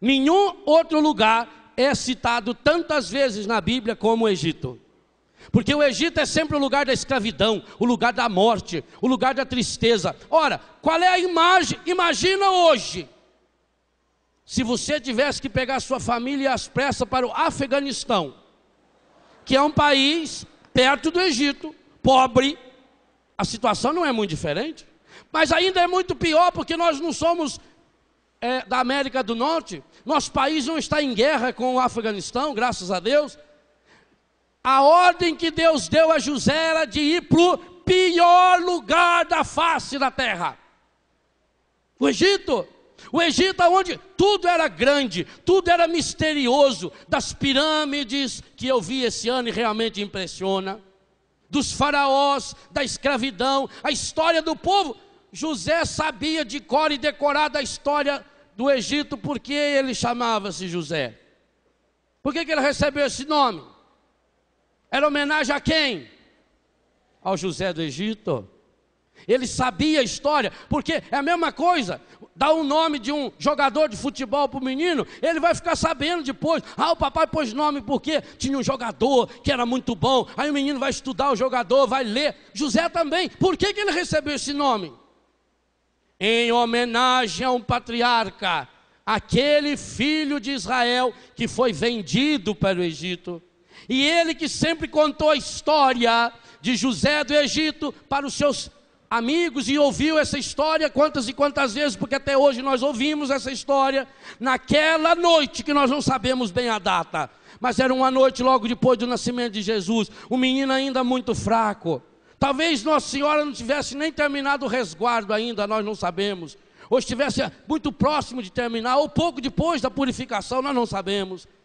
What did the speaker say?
Nenhum outro lugar é citado tantas vezes na Bíblia como o Egito. Porque o Egito é sempre o lugar da escravidão, o lugar da morte, o lugar da tristeza. Ora, qual é a imagem? Imagina hoje. Se você tivesse que pegar sua família às pressas para o Afeganistão, que é um país perto do Egito, pobre, a situação não é muito diferente. Mas ainda é muito pior porque nós não somos é, da América do Norte, nosso país não está em guerra com o Afeganistão, graças a Deus. A ordem que Deus deu a José era de ir para o pior lugar da face da terra. O Egito. O Egito, onde tudo era grande, tudo era misterioso, das pirâmides que eu vi esse ano e realmente impressiona, dos faraós, da escravidão, a história do povo. José sabia de cor e decorada a história do Egito, porque ele chamava-se José. Por que, que ele recebeu esse nome? Era homenagem a quem? Ao José do Egito. Ele sabia a história, porque é a mesma coisa. Dá o um nome de um jogador de futebol para o menino, ele vai ficar sabendo depois. Ah, o papai pôs nome porque tinha um jogador que era muito bom. Aí o menino vai estudar o jogador, vai ler. José também. Por que, que ele recebeu esse nome? em homenagem a um patriarca, aquele filho de Israel que foi vendido para o Egito. E ele que sempre contou a história de José do Egito para os seus amigos e ouviu essa história quantas e quantas vezes, porque até hoje nós ouvimos essa história naquela noite que nós não sabemos bem a data, mas era uma noite logo depois do nascimento de Jesus, o menino ainda muito fraco. Talvez Nossa Senhora não tivesse nem terminado o resguardo ainda, nós não sabemos. Ou estivesse muito próximo de terminar, ou pouco depois da purificação, nós não sabemos.